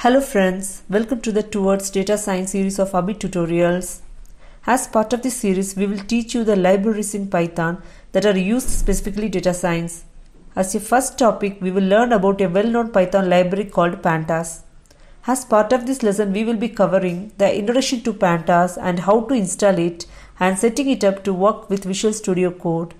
Hello friends, welcome to the Towards Data Science series of Abhi tutorials. As part of this series, we will teach you the libraries in Python that are used specifically data science. As a first topic, we will learn about a well-known Python library called Pandas. As part of this lesson, we will be covering the introduction to Pandas and how to install it and setting it up to work with Visual Studio Code.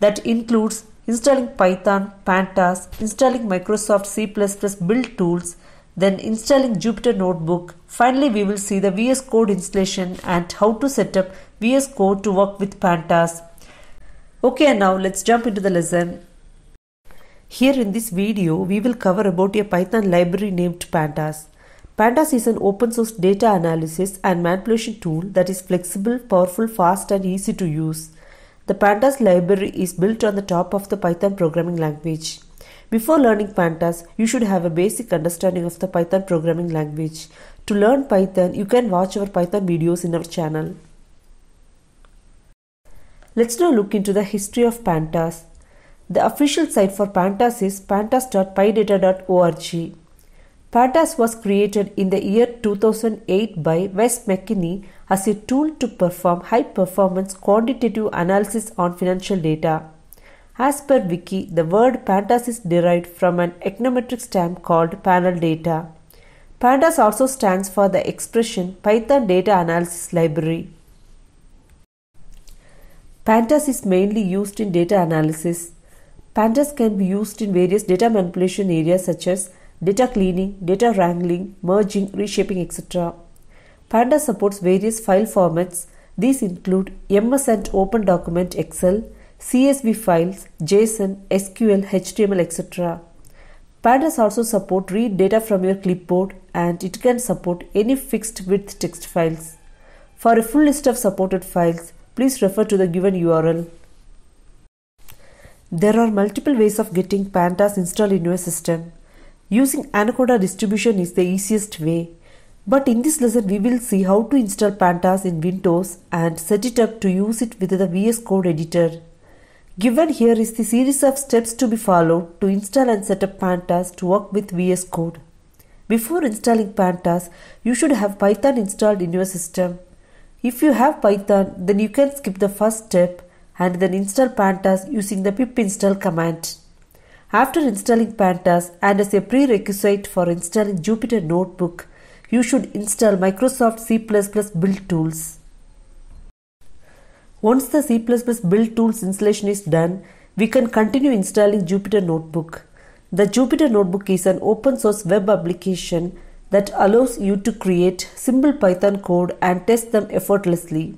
That includes installing Python, Pandas, installing Microsoft C++ build tools, then installing Jupyter Notebook. Finally, we will see the VS Code installation and how to set up VS Code to work with Pandas. Okay, now let's jump into the lesson. Here in this video, we will cover about a Python library named Pandas. Pandas is an open source data analysis and manipulation tool that is flexible, powerful, fast, and easy to use. The Pandas library is built on the top of the Python programming language. Before learning Pandas, you should have a basic understanding of the Python programming language. To learn Python, you can watch our Python videos in our channel. Let's now look into the history of Pandas. The official site for Pandas is pandas.pydata.org. Pandas was created in the year 2008 by Wes McKinney as a tool to perform high performance quantitative analysis on financial data. As per Wiki, the word pandas is derived from an econometric stamp called panel data. Pandas also stands for the expression Python Data Analysis Library. Pandas is mainly used in data analysis. Pandas can be used in various data manipulation areas such as data cleaning, data wrangling, merging, reshaping, etc. Pandas supports various file formats. These include MS and Open Document Excel, CSV files, JSON, SQL, HTML, etc. Pandas also support read data from your clipboard and it can support any fixed width text files. For a full list of supported files, please refer to the given URL. There are multiple ways of getting Pandas installed in your system. Using Anaconda distribution is the easiest way. But in this lesson we will see how to install Pandas in Windows and set it up to use it with the VS Code editor. Given here is the series of steps to be followed to install and set up Pandas to work with VS Code. Before installing Pandas, you should have Python installed in your system. If you have Python, then you can skip the first step and then install Pandas using the pip install command. After installing Pandas and as a prerequisite for installing Jupyter Notebook, you should install Microsoft C++ build tools. Once the C++ build tools installation is done, we can continue installing Jupyter Notebook. The Jupyter Notebook is an open source web application that allows you to create simple Python code and test them effortlessly.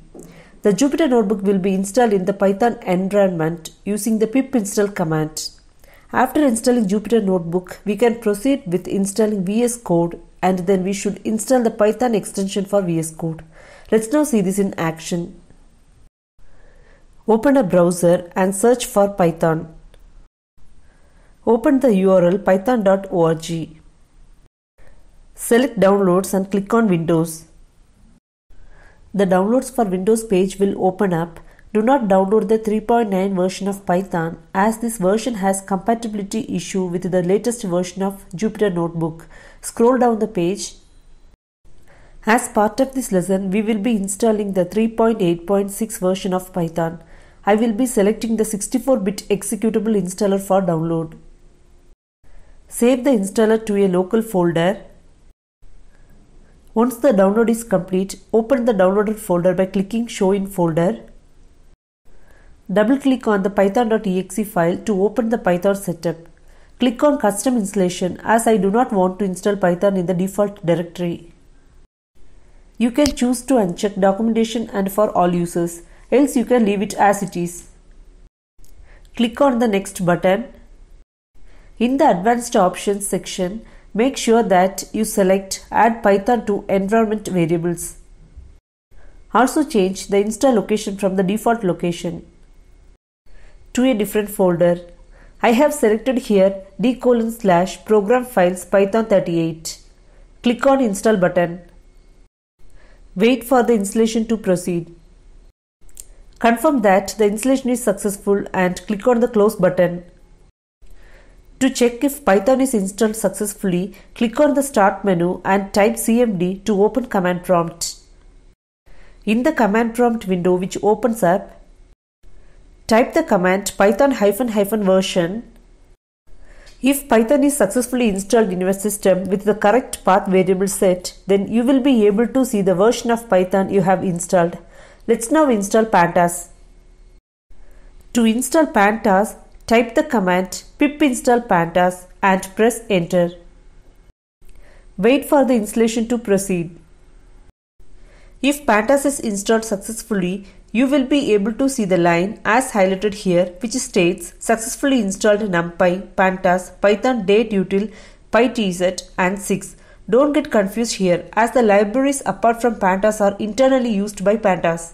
The Jupyter Notebook will be installed in the Python environment using the pip install command. After installing Jupyter Notebook, we can proceed with installing VS Code and then we should install the Python extension for VS Code. Let's now see this in action. Open a browser and search for Python. Open the URL python.org. Select Downloads and click on Windows. The Downloads for Windows page will open up. Do not download the 3.9 version of Python as this version has compatibility issue with the latest version of Jupyter Notebook. Scroll down the page as part of this lesson, we will be installing the 3.8.6 version of Python. I will be selecting the 64-bit executable installer for download. Save the installer to a local folder. Once the download is complete, open the downloaded folder by clicking show in folder. Double click on the python.exe file to open the python setup. Click on custom installation as I do not want to install python in the default directory. You can choose to uncheck documentation and for all users else you can leave it as it is. Click on the next button. In the advanced options section, make sure that you select add python to environment variables. Also change the install location from the default location to a different folder. I have selected here d colon slash program files python 38. Click on install button. Wait for the installation to proceed. Confirm that the installation is successful and click on the close button. To check if Python is installed successfully, click on the start menu and type cmd to open command prompt. In the command prompt window which opens up, type the command python version. If Python is successfully installed in your system with the correct path variable set, then you will be able to see the version of Python you have installed. Let's now install pandas. To install pandas, type the command pip install pandas and press enter. Wait for the installation to proceed. If pandas is installed successfully, you will be able to see the line as highlighted here which states successfully installed numpy, pandas, python date util, pytz and 6 don't get confused here, as the libraries apart from pandas are internally used by pandas.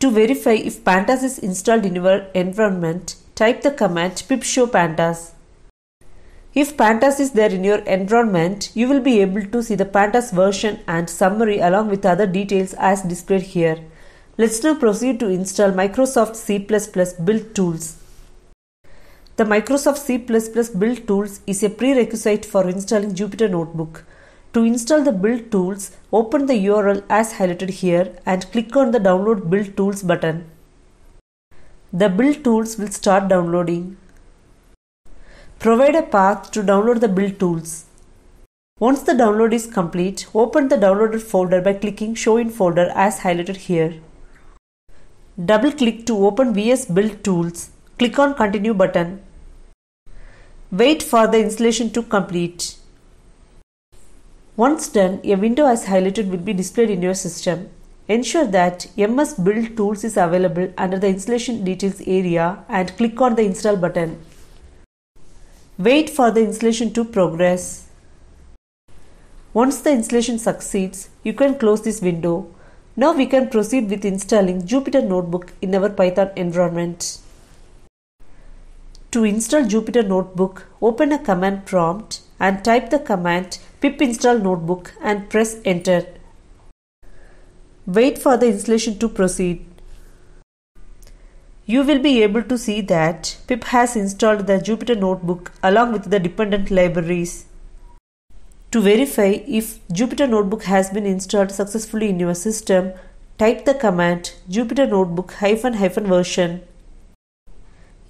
To verify if pandas is installed in your environment, type the command pip show pandas. If pandas is there in your environment, you will be able to see the pandas version and summary along with other details as displayed here. Let's now proceed to install Microsoft C++ build tools. The Microsoft C++ build tools is a prerequisite for installing Jupyter Notebook. To install the build tools, open the URL as highlighted here and click on the download build tools button. The build tools will start downloading. Provide a path to download the build tools. Once the download is complete, open the downloaded folder by clicking show in folder as highlighted here. Double click to open VS build tools. Click on continue button. Wait for the installation to complete. Once done, a window as highlighted will be displayed in your system. Ensure that MS Build Tools is available under the installation details area and click on the install button. Wait for the installation to progress. Once the installation succeeds, you can close this window. Now we can proceed with installing Jupyter Notebook in our Python environment. To install Jupyter Notebook, open a command prompt and type the command pip install notebook and press enter. Wait for the installation to proceed. You will be able to see that pip has installed the Jupyter Notebook along with the dependent libraries. To verify if Jupyter Notebook has been installed successfully in your system, type the command jupyter notebook hyphen hyphen version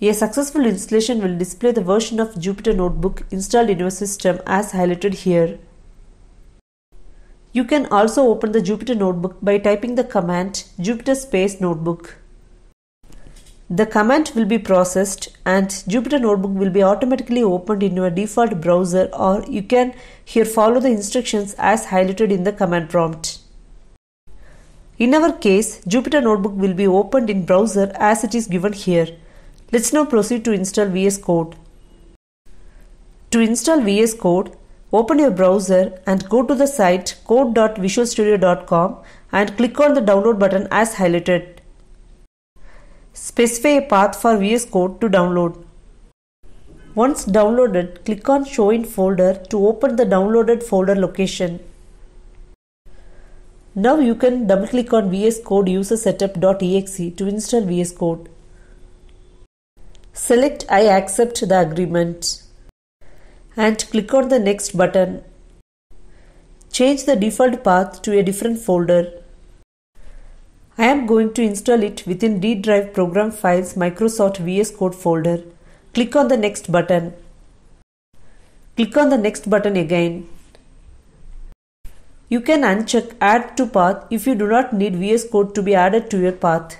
a successful installation will display the version of Jupyter Notebook installed in your system as highlighted here. You can also open the Jupyter Notebook by typing the command jupyter space notebook. The command will be processed and Jupyter Notebook will be automatically opened in your default browser or you can here follow the instructions as highlighted in the command prompt. In our case, Jupyter Notebook will be opened in browser as it is given here. Let's now proceed to install VS Code. To install VS Code, open your browser and go to the site code.visualstudio.com and click on the download button as highlighted. Specify a path for VS Code to download. Once downloaded, click on Show in folder to open the downloaded folder location. Now you can double click on VS Code User Setup.exe to install VS Code. Select I accept the agreement and click on the next button. Change the default path to a different folder. I am going to install it within D Drive Program Files Microsoft VS Code folder. Click on the next button. Click on the next button again. You can uncheck Add to Path if you do not need VS Code to be added to your path.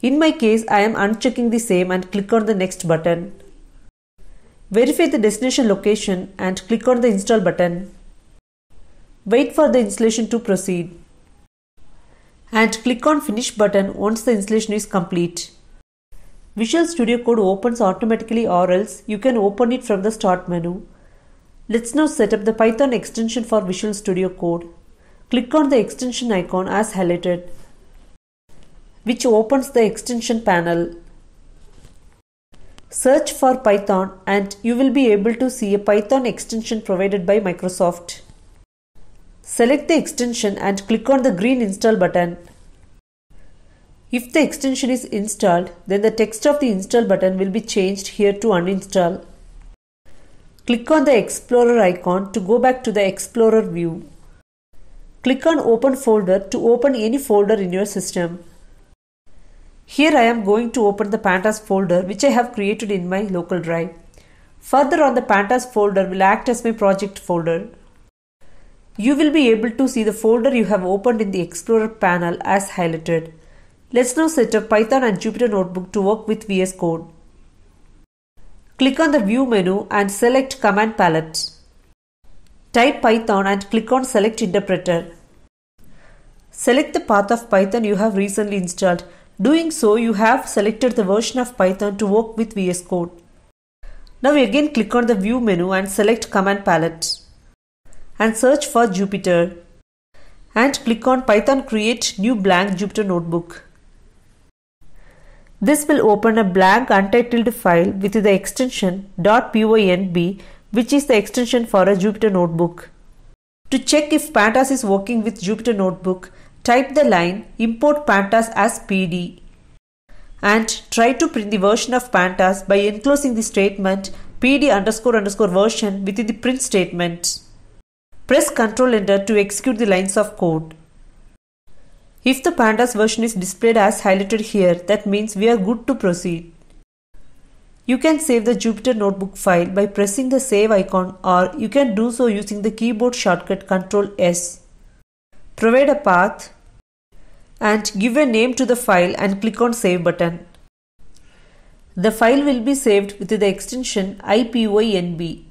In my case, I am unchecking the same and click on the next button. Verify the destination location and click on the install button. Wait for the installation to proceed. And click on finish button once the installation is complete. Visual Studio Code opens automatically or else you can open it from the start menu. Let's now set up the Python extension for Visual Studio Code. Click on the extension icon as highlighted which opens the extension panel. Search for Python and you will be able to see a Python extension provided by Microsoft. Select the extension and click on the green install button. If the extension is installed, then the text of the install button will be changed here to uninstall. Click on the Explorer icon to go back to the Explorer view. Click on Open Folder to open any folder in your system. Here I am going to open the pandas folder which I have created in my local drive. Further on the pandas folder will act as my project folder. You will be able to see the folder you have opened in the Explorer panel as highlighted. Let's now set up Python and Jupyter Notebook to work with VS Code. Click on the View menu and select Command Palette. Type Python and click on Select Interpreter. Select the path of Python you have recently installed Doing so, you have selected the version of Python to work with VS Code. Now again click on the View menu and select Command Palette and search for Jupyter and click on Python Create New Blank Jupyter Notebook. This will open a blank untitled file with the extension .pynb which is the extension for a Jupyter Notebook. To check if Pandas is working with Jupyter Notebook, type the line import pandas as pd and try to print the version of pandas by enclosing the statement pd underscore underscore version within the print statement. Press Ctrl Enter to execute the lines of code. If the pandas version is displayed as highlighted here, that means we are good to proceed. You can save the Jupyter Notebook file by pressing the save icon or you can do so using the keyboard shortcut Ctrl S provide a path and give a name to the file and click on save button. The file will be saved with the extension IPYNB.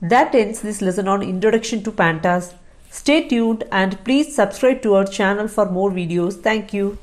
That ends this lesson on Introduction to Pandas. Stay tuned and please subscribe to our channel for more videos. Thank you.